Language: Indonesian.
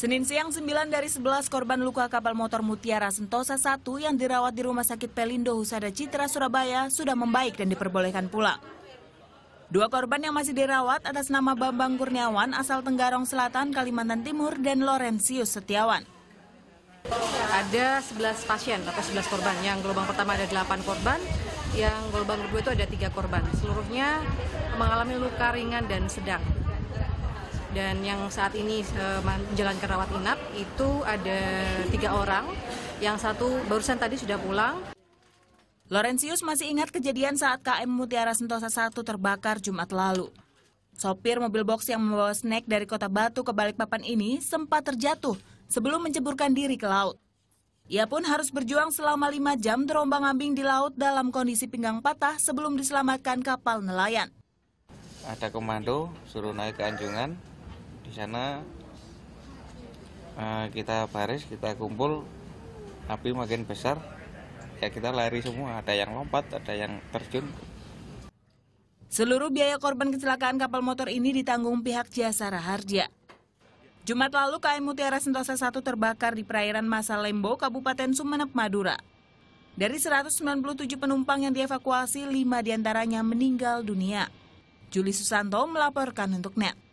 Senin siang 9 dari 11 korban luka kapal motor Mutiara Sentosa 1 yang dirawat di Rumah Sakit Pelindo Husada Citra Surabaya sudah membaik dan diperbolehkan pulang. Dua korban yang masih dirawat atas nama Bambang Kurniawan asal Tenggarong Selatan, Kalimantan Timur dan Lorenzius Setiawan ada 11 pasien atau 11 korban. Yang gelombang pertama ada 8 korban, yang gelombang kedua itu ada 3 korban. Seluruhnya mengalami luka ringan dan sedang dan yang saat ini eh, menjalankan rawat inap itu ada tiga orang, yang satu barusan tadi sudah pulang. Lorenzius masih ingat kejadian saat KM Mutiara Sentosa 1 terbakar Jumat lalu. Sopir mobil box yang membawa snack dari kota Batu ke Balikpapan ini sempat terjatuh sebelum menceburkan diri ke laut. Ia pun harus berjuang selama lima jam terombang ambing di laut dalam kondisi pinggang patah sebelum diselamatkan kapal nelayan. Ada komando suruh naik ke anjungan, di sana uh, kita baris kita kumpul api makin besar ya kita lari semua ada yang lompat ada yang terjun Seluruh biaya korban kecelakaan kapal motor ini ditanggung pihak Jasara Harja. Jumat lalu KM Mutiara Sentosa 1 terbakar di perairan Masa Lembo, Kabupaten Sumeneb, Madura. Dari 197 penumpang yang dievakuasi, 5 diantaranya meninggal dunia. Juli Susanto melaporkan untuk NET.